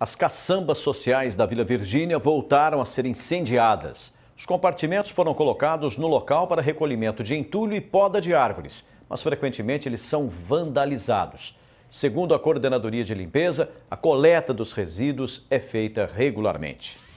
As caçambas sociais da Vila Virgínia voltaram a ser incendiadas. Os compartimentos foram colocados no local para recolhimento de entulho e poda de árvores, mas frequentemente eles são vandalizados. Segundo a Coordenadoria de Limpeza, a coleta dos resíduos é feita regularmente.